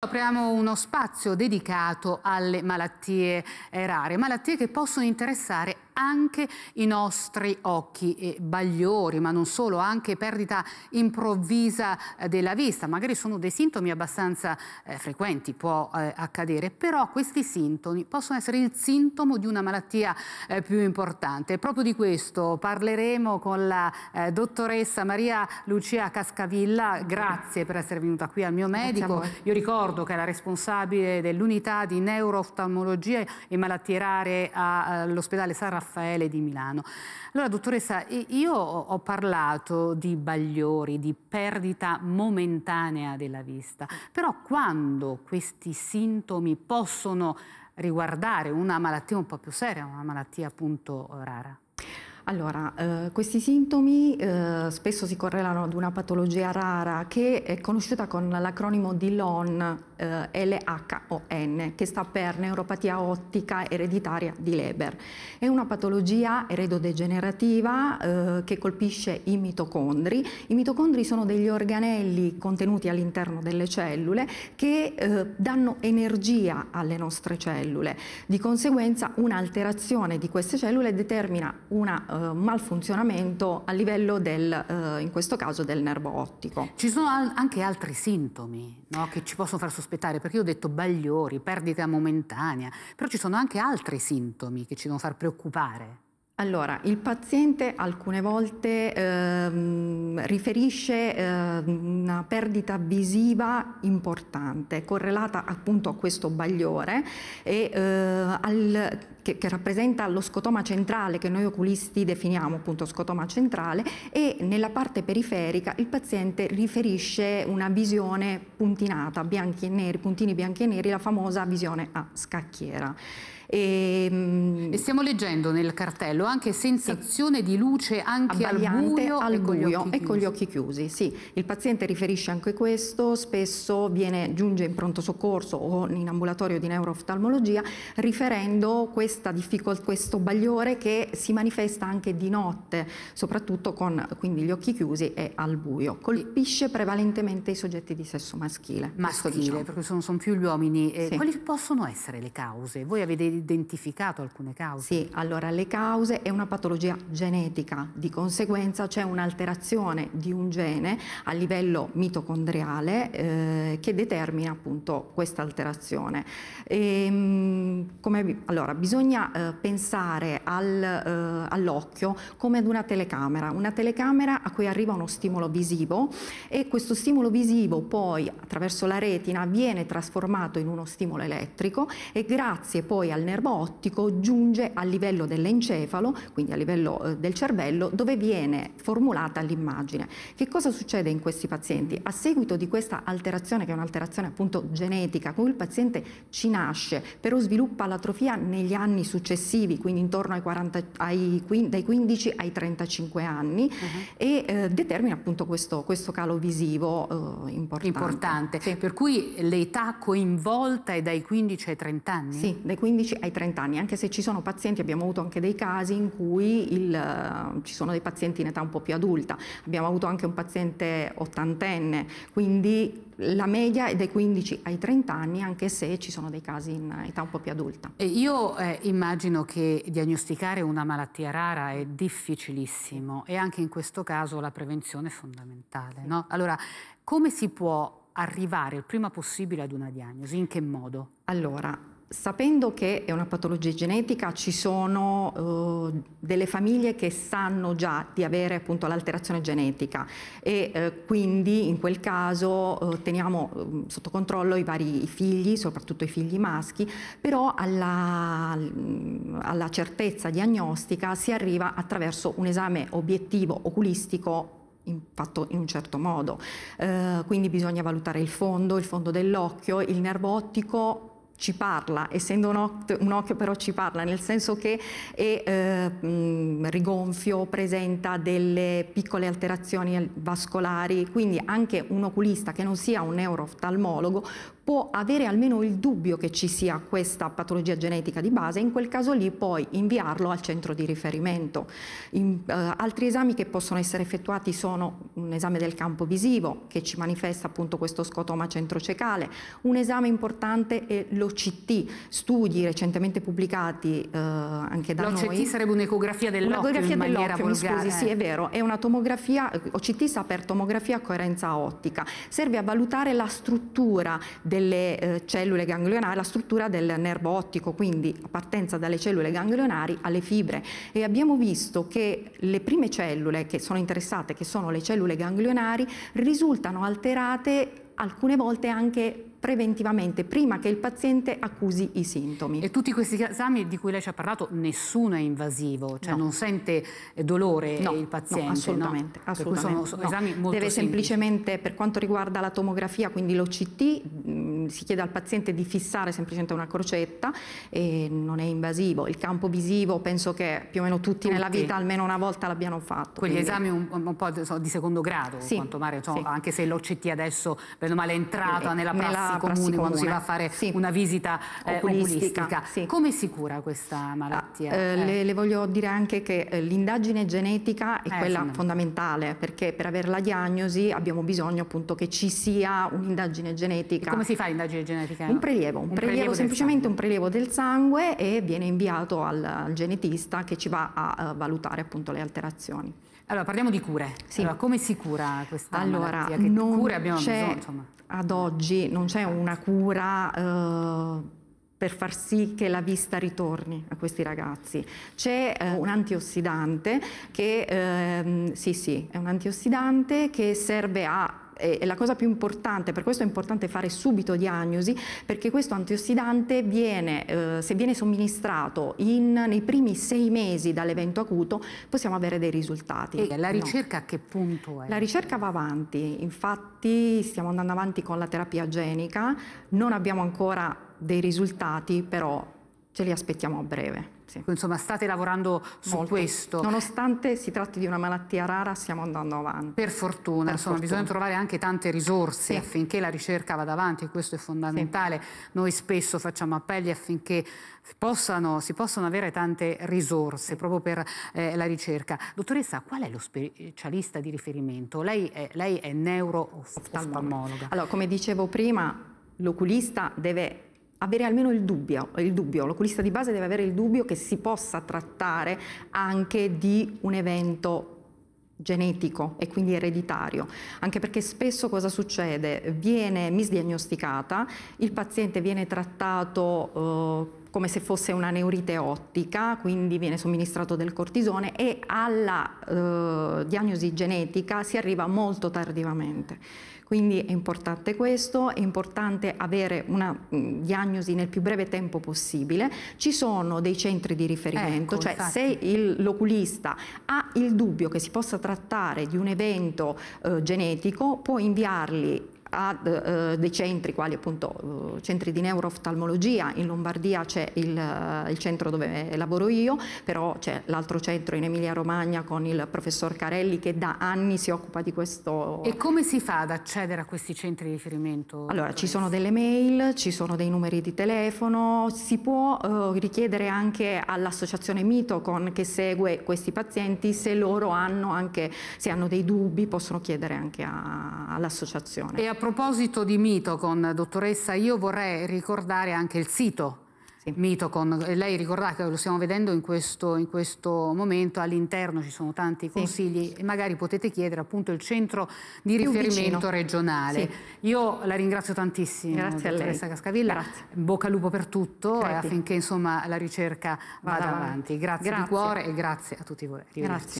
Apriamo uno spazio dedicato alle malattie eh, rare, malattie che possono interessare anche i nostri occhi e bagliori, ma non solo, anche perdita improvvisa eh, della vista. Magari sono dei sintomi abbastanza eh, frequenti, può eh, accadere, però questi sintomi possono essere il sintomo di una malattia eh, più importante. Proprio di questo parleremo con la eh, dottoressa Maria Lucia Cascavilla. Grazie per essere venuta qui al mio medico. Io ricordo che è la responsabile dell'unità di neurooftalmologia e malattie rare eh, all'ospedale Sara Raffaele di Milano. Allora, dottoressa, io ho parlato di bagliori, di perdita momentanea della vista, però quando questi sintomi possono riguardare una malattia un po' più seria, una malattia appunto eh, rara? Allora, eh, questi sintomi eh, spesso si correlano ad una patologia rara che è conosciuta con l'acronimo DILON, eh, LHON, che sta per neuropatia ottica ereditaria di Leber. È una patologia eredodegenerativa eh, che colpisce i mitocondri. I mitocondri sono degli organelli contenuti all'interno delle cellule che eh, danno energia alle nostre cellule. Di conseguenza un'alterazione di queste cellule determina un uh, eh, malfunzionamento a livello del, uh, in questo caso, del nervo ottico. Ci sono al anche altri sintomi no? che ci possono far sospirare aspettare, perché io ho detto bagliori, perdita momentanea, però ci sono anche altri sintomi che ci devono far preoccupare. Allora, il paziente alcune volte ehm, riferisce eh, una perdita visiva importante correlata appunto a questo bagliore e, eh, al, che, che, rappresenta lo scotoma centrale che noi oculisti definiamo appunto scotoma centrale e nella parte periferica il paziente riferisce una visione puntinata, bianchi e neri, puntini bianchi e neri, la famosa visione a scacchiera. E, ehm e stiamo leggendo nel cartello anche sensazione di luce anche al buio, al e, con e con gli occhi chiusi. Sì, il paziente riferisce anche questo, spesso viene, giunge in pronto soccorso o in ambulatorio di neurooftalmologia riferendo questo bagliore che si manifesta anche di notte, soprattutto con quindi, gli occhi chiusi e al buio. Colpisce prevalentemente i soggetti di sesso maschile. Maschile, diciamo. perché sono, sono, più gli uomini. Eh, sì. Quali possono essere le cause? Voi avete identificato alcune cause? Sì, allora le cause è una patologia genetica, di conseguenza c'è un'alterazione di un gene a livello mitocondriale eh, che determina appunto questa alterazione. E, ehm, come, allora, bisogna eh, pensare al, eh, all'occhio come ad una telecamera, una telecamera a cui arriva uno stimolo visivo e questo stimolo visivo poi attraverso la retina viene trasformato in uno stimolo elettrico e grazie poi al nervo ottico giunge a livello dell'encefalo ventolo, quindi a livello eh, del cervello, dove viene formulata l'immagine. Che cosa succede in questi pazienti? A seguito di questa alterazione, che è un'alterazione appunto genetica, con cui il paziente ci nasce, però sviluppa l'atrofia negli anni successivi, quindi intorno ai 40, ai, dai 15 ai 35 anni, uh -huh. e eh, determina appunto questo, questo calo visivo eh, importante. importante. Sì. Per cui l'età coinvolta è dai 15 ai 30 anni? Sì, dai 15 ai 30 anni, anche se ci sono pazienti, abbiamo avuto anche dei casi in cui il, eh, ci sono dei pazienti in età un po' più adulta. Abbiamo avuto anche un paziente ottantenne, quindi la media è dai 15 ai 30 anni, anche se ci sono dei casi in età un po' più adulta. E io eh, immagino che diagnosticare una malattia rara è difficilissimo e anche in questo caso la prevenzione è fondamentale. Sì. No? Allora, come si può arrivare il prima possibile ad una diagnosi? In che modo? Allora, Sapendo che è una patologia genetica, ci sono eh, delle famiglie che sanno già di avere appunto l'alterazione genetica e eh, quindi in quel caso eh, teniamo eh, sotto controllo i vari figli, soprattutto i figli maschi, però alla, alla certezza diagnostica si arriva attraverso un esame obiettivo oculistico fatto in un certo modo. Eh, quindi bisogna valutare il fondo, il fondo dell'occhio, il nervo ottico ci parla, essendo un occhio, però ci parla, nel senso che è eh, rigonfio, presenta delle piccole alterazioni vascolari, quindi anche un oculista che non sia un neurooftalmologo può avere almeno il dubbio che ci sia questa patologia genetica di base, in quel caso lì poi inviarlo al centro di riferimento. In, eh, altri esami che possono essere effettuati sono un esame del campo visivo che ci manifesta appunto questo scotoma centrocecale, un esame importante è l'OCT, studi recentemente pubblicati eh, anche da noi. L'OCT sarebbe un'ecografia dell'occhio una in maniera dell volgare. Mi scusi, sì è vero, è una tomografia, eh, OCT sta per tomografia a coerenza ottica, serve a valutare la struttura del delle eh, cellule ganglionari, la struttura del nervo ottico, quindi a partenza dalle cellule ganglionari alle fibre e abbiamo visto che le prime cellule che sono interessate, che sono le cellule ganglionari, risultano alterate alcune volte anche preventivamente, prima che il paziente accusi i sintomi. E tutti questi esami di cui lei ci ha parlato, nessuno è invasivo, cioè no. non sente eh, dolore no, il paziente? No, assolutamente. No? assolutamente sono, sono esami molto Deve semplici. semplicemente, per quanto riguarda la tomografia, quindi l'OCT, si chiede al paziente di fissare semplicemente una crocetta e non è invasivo. Il campo visivo penso che più o meno tutti, tutti. nella vita almeno una volta l'abbiano fatto. Quegli quindi... esami un, un, po' di secondo grado, sì, quanto male, cioè, sì. anche se l'OCT adesso bene male è entrata eh, nella prassi, nella comune, quando si va a fare sì. una visita eh, oculistica. oculistica. Come si cura questa malattia? Ah, eh, Le, eh. le, voglio dire anche che eh, l'indagine genetica è quella fondamentale perché per avere la diagnosi abbiamo bisogno appunto che ci sia un'indagine genetica. E come si fa in indagine genetica? Un prelievo, un, un prelievo, prelievo semplicemente sangue. un prelievo del sangue e viene inviato al, al genetista che ci va a uh, valutare appunto le alterazioni. Allora, parliamo di cure. Sì. Allora, come si cura questa allora, malattia? Che non cure abbiamo bisogno? Insomma? Ad oggi non c'è una cura... Uh, per far sì che la vista ritorni a questi ragazzi. C'è eh, un antiossidante che, ehm, sì, sì, è un antiossidante che serve a è la cosa più importante, per questo è importante fare subito diagnosi, perché questo antiossidante viene, eh, se viene somministrato in, nei primi sei mesi dall'evento acuto, possiamo avere dei risultati. E la ricerca no. a che punto è? La ricerca va avanti, infatti stiamo andando avanti con la terapia genica, non abbiamo ancora dei risultati, però ce li aspettiamo a breve. Sì. Insomma, state lavorando su Molto. questo. Nonostante si tratti di una malattia rara, stiamo andando avanti. Per fortuna, per insomma, fortuna. bisogna trovare anche tante risorse sì. affinché la ricerca vada avanti, questo è fondamentale. Sì. Noi spesso facciamo appelli affinché possano, si possano avere tante risorse proprio per eh, la ricerca. Dottoressa, qual è lo specialista di riferimento? Lei è, lei è neuro-oftalmologa. Allora, come dicevo prima, l'oculista deve avere almeno il dubbio, il dubbio, l'oculista di base deve avere il dubbio che si possa trattare anche di un evento genetico e quindi ereditario, anche perché spesso cosa succede? Viene misdiagnosticata, il paziente viene trattato eh, come se fosse una neurite ottica, quindi viene somministrato del cortisone e alla eh, diagnosi genetica si arriva molto tardivamente. Quindi è importante questo, è importante avere una mm, diagnosi nel più breve tempo possibile. Ci sono dei centri di riferimento, ecco, cioè infatti. se il, l'oculista ha il dubbio che si possa trattare di un evento eh, genetico, può inviarli ad eh, dei centri quali appunto eh, centri di neurooftalmologia, in Lombardia c'è il, eh, il, centro dove lavoro io, però c'è l'altro centro in Emilia Romagna con il professor Carelli che da anni si occupa di questo. E come si fa ad accedere a questi centri di riferimento? Allora ci sono delle mail, ci sono dei numeri di telefono, si può eh, richiedere anche all'associazione Mitocon che segue questi pazienti se loro hanno anche, se hanno dei dubbi possono chiedere anche all'associazione proposito di Mitocon, dottoressa, io vorrei ricordare anche il sito sì. Mitocon. Lei ricordava che lo stiamo vedendo in questo, in questo momento, all'interno ci sono tanti consigli e magari potete chiedere appunto il centro di Più riferimento vicino. regionale. Sì. Io la ringrazio tantissimo, Grazie dottoressa Cascavilla. Grazie. Bocca al lupo per tutto affinché insomma la ricerca vada, vada avanti. avanti. Grazie, grazie, di cuore e grazie a tutti voi. Grazie.